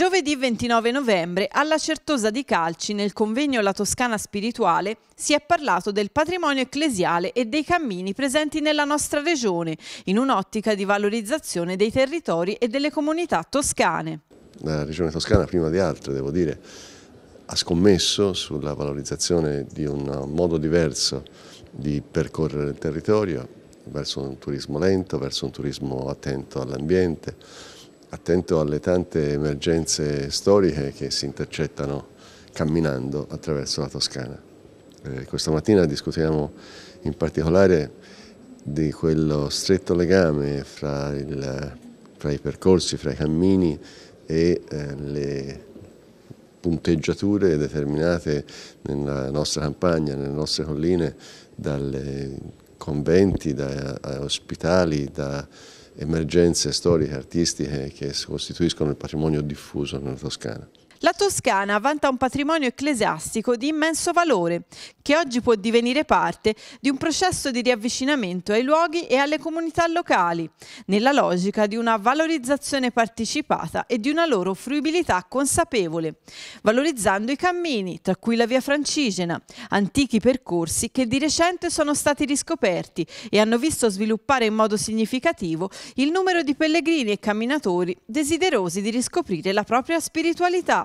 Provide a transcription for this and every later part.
Giovedì 29 novembre, alla Certosa di Calci, nel convegno La Toscana Spirituale, si è parlato del patrimonio ecclesiale e dei cammini presenti nella nostra regione, in un'ottica di valorizzazione dei territori e delle comunità toscane. La regione toscana, prima di altre, devo dire, ha scommesso sulla valorizzazione di un modo diverso di percorrere il territorio, verso un turismo lento, verso un turismo attento all'ambiente, attento alle tante emergenze storiche che si intercettano camminando attraverso la Toscana. Eh, questa mattina discutiamo in particolare di quello stretto legame fra, il, fra i percorsi, fra i cammini e eh, le punteggiature determinate nella nostra campagna, nelle nostre colline, dalle conventi, da eh, ospitali, da emergenze storiche, artistiche che costituiscono il patrimonio diffuso nella Toscana. La Toscana vanta un patrimonio ecclesiastico di immenso valore, che oggi può divenire parte di un processo di riavvicinamento ai luoghi e alle comunità locali, nella logica di una valorizzazione partecipata e di una loro fruibilità consapevole, valorizzando i cammini, tra cui la via francigena, antichi percorsi che di recente sono stati riscoperti e hanno visto sviluppare in modo significativo il numero di pellegrini e camminatori desiderosi di riscoprire la propria spiritualità.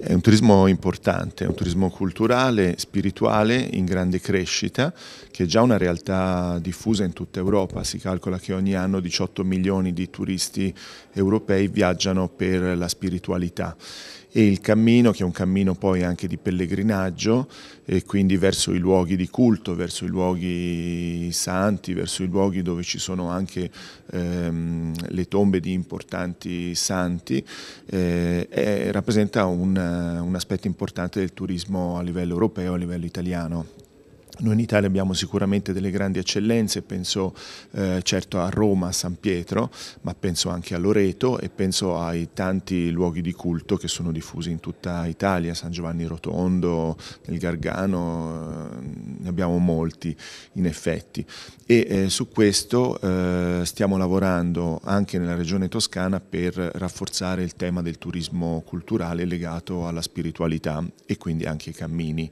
È un turismo importante, è un turismo culturale, spirituale, in grande crescita, che è già una realtà diffusa in tutta Europa. Si calcola che ogni anno 18 milioni di turisti europei viaggiano per la spiritualità. E il cammino, che è un cammino poi anche di pellegrinaggio, e quindi verso i luoghi di culto, verso i luoghi santi, verso i luoghi dove ci sono anche ehm, le tombe di importanti santi, eh, è, rappresenta un eh, un aspetto importante del turismo a livello europeo, a livello italiano. Noi in Italia abbiamo sicuramente delle grandi eccellenze, penso eh, certo a Roma, a San Pietro, ma penso anche a Loreto e penso ai tanti luoghi di culto che sono diffusi in tutta Italia, San Giovanni Rotondo, nel Gargano, ne abbiamo molti in effetti e eh, su questo eh, stiamo lavorando anche nella regione toscana per rafforzare il tema del turismo culturale legato alla spiritualità e quindi anche ai cammini.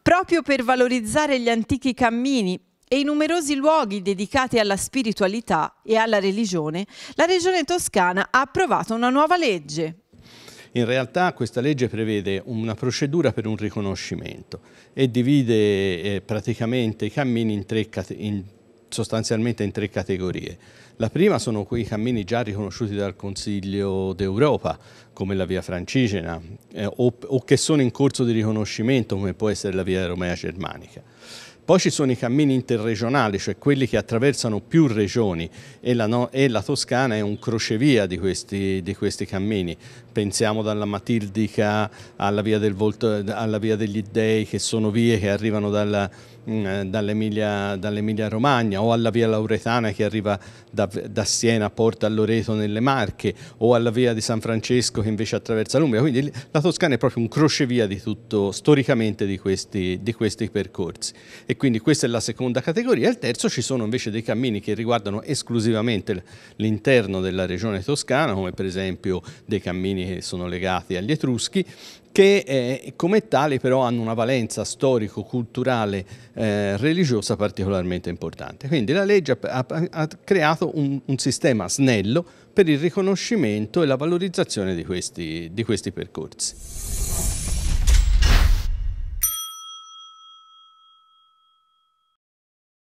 Proprio per valorizzare gli antichi cammini e i numerosi luoghi dedicati alla spiritualità e alla religione, la regione toscana ha approvato una nuova legge, in realtà questa legge prevede una procedura per un riconoscimento e divide eh, praticamente i cammini in tre categorie sostanzialmente in tre categorie. La prima sono quei cammini già riconosciuti dal Consiglio d'Europa, come la via francigena, eh, o, o, che sono in corso di riconoscimento, come può essere la via romea germanica. Poi ci sono i cammini interregionali, cioè quelli che attraversano più regioni e la, no, e la Toscana è un crocevia di questi, di questi, cammini. Pensiamo dalla Matildica alla via, del Volto, alla via degli Dei, che sono vie che arrivano dalla Mm, eh, dall'Emilia, dall Romagna o alla via Lauretana che arriva da, da Siena a Porta a Loreto nelle Marche o alla via di San Francesco che invece attraversa l'Umbria. Quindi la Toscana è proprio un crocevia di tutto, storicamente di questi, di questi percorsi. E quindi questa è la seconda categoria. Al terzo ci sono invece dei cammini che riguardano esclusivamente l'interno della regione toscana, come per esempio dei cammini che sono legati agli Etruschi, che eh, come tali però hanno una valenza storico-culturale eh, religiosa particolarmente importante. Quindi la legge ha, ha creato un, un, sistema snello per il riconoscimento e la valorizzazione di questi, di questi percorsi.